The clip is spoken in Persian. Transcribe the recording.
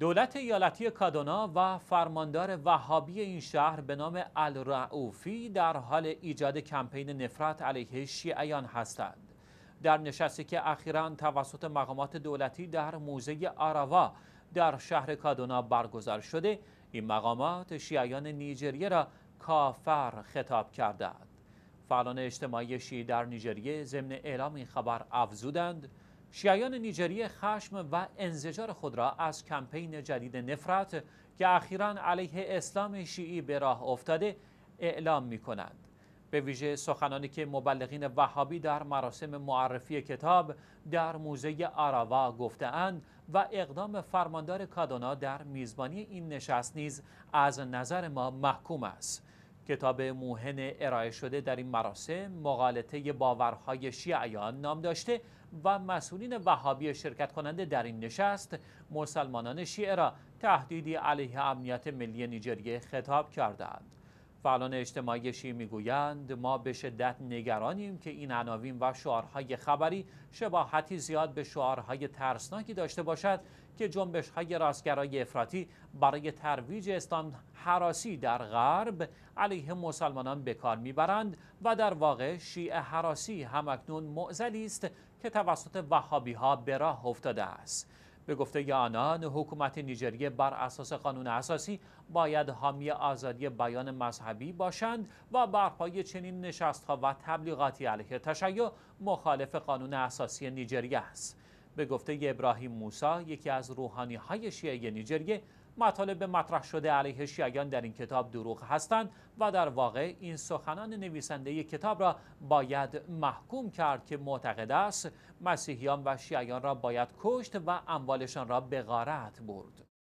دولت ایالتی کادونا و فرماندار وهابی این شهر به نام الرعوفی در حال ایجاد کمپین نفرت علیه شیعیان هستند. در نشستی که اخیرا توسط مقامات دولتی در موزه آراوا در شهر کادونا برگزار شده، این مقامات شیعیان نیجریه را کافر خطاب کردند. فعالان اجتماعی شیعی در نیجریه ضمن اعلام این خبر افزودند شیعیان نیجریه خشم و انزجار خود را از کمپین جدید نفرت که اخیرا علیه اسلام شیعی به راه افتاده اعلام می کنند. به ویژه سخنانی که مبلغین وهابی در مراسم معرفی کتاب در موزه آراوا گفتهاند و اقدام فرماندار کادونا در میزبانی این نشست نیز از نظر ما محکوم است کتاب موهن ارائه شده در این مراسم مغالطه باورهای شیعیان نام داشته و مسئولین وهابی شرکت کننده در این نشست مسلمانان شیعه را تهدیدی علیه امنیت ملی نیجریه خطاب کردند. فعالان اجتماعی میگویند ما به شدت نگرانیم که این عناوین و شعارهای خبری شباهتی زیاد به شعارهای ترسناکی داشته باشد که جنبش های راستگرای افراطی برای ترویج اسلام حراسی در غرب علیه مسلمانان به کار میبرند و در واقع شیعه حراسی همکنون معزلی است که توسط وهابی ها به راه افتاده است به گفته آنان حکومت نیجریه بر اساس قانون اساسی باید حامی آزادی بیان مذهبی باشند و برپای چنین نشستها و تبلیغاتی علیه تشیع مخالف قانون اساسی نیجریه است به گفته ابراهیم موسا یکی از روحانی های شیعه نیجریه مطالب مطرح شده علیه شیعیان در این کتاب دروغ هستند و در واقع این سخنان نویسنده کتاب را باید محکوم کرد که معتقد است مسیحیان و شیعیان را باید کشت و اموالشان را به غارت برد